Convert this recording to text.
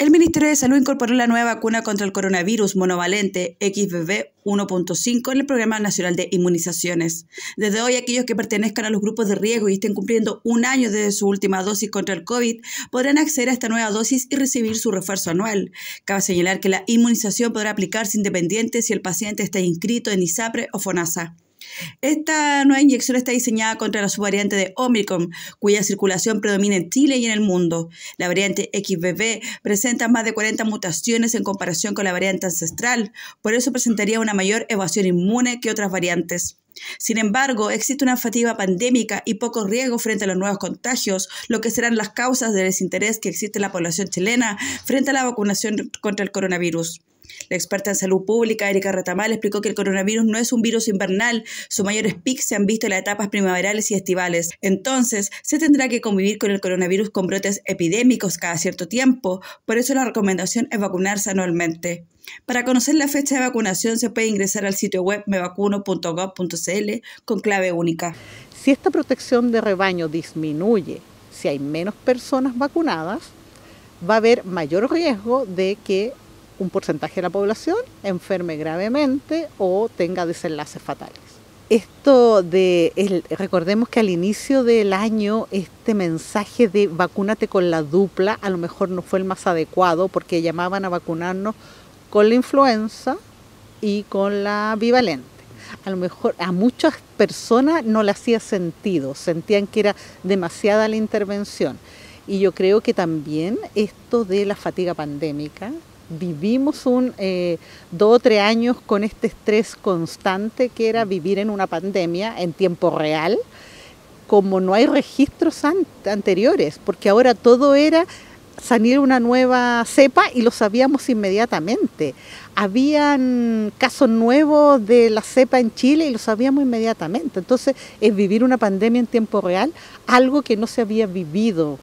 El Ministerio de Salud incorporó la nueva vacuna contra el coronavirus monovalente XBB 1.5 en el Programa Nacional de Inmunizaciones. Desde hoy, aquellos que pertenezcan a los grupos de riesgo y estén cumpliendo un año desde su última dosis contra el COVID podrán acceder a esta nueva dosis y recibir su refuerzo anual. Cabe señalar que la inmunización podrá aplicarse independiente si el paciente está inscrito en ISAPRE o FONASA. Esta nueva inyección está diseñada contra la subvariante de Omicron, cuya circulación predomina en Chile y en el mundo. La variante XBB presenta más de 40 mutaciones en comparación con la variante ancestral, por eso presentaría una mayor evasión inmune que otras variantes. Sin embargo, existe una fatiga pandémica y poco riesgo frente a los nuevos contagios, lo que serán las causas del desinterés que existe en la población chilena frente a la vacunación contra el coronavirus. La experta en salud pública, Erika Retamal, explicó que el coronavirus no es un virus invernal. Sus mayores picos se han visto en las etapas primaverales y estivales. Entonces, se tendrá que convivir con el coronavirus con brotes epidémicos cada cierto tiempo. Por eso la recomendación es vacunarse anualmente. Para conocer la fecha de vacunación se puede ingresar al sitio web mevacuno.gov.cl con clave única. Si esta protección de rebaño disminuye, si hay menos personas vacunadas, va a haber mayor riesgo de que un porcentaje de la población enferme gravemente o tenga desenlaces fatales. Esto de, recordemos que al inicio del año este mensaje de vacúnate con la dupla a lo mejor no fue el más adecuado porque llamaban a vacunarnos con la influenza y con la bivalente a lo mejor a muchas personas no le hacía sentido, sentían que era demasiada la intervención. Y yo creo que también esto de la fatiga pandémica, vivimos un eh, dos o tres años con este estrés constante que era vivir en una pandemia en tiempo real, como no hay registros anteriores, porque ahora todo era salir una nueva cepa y lo sabíamos inmediatamente. Habían casos nuevos de la cepa en Chile y lo sabíamos inmediatamente. Entonces es vivir una pandemia en tiempo real, algo que no se había vivido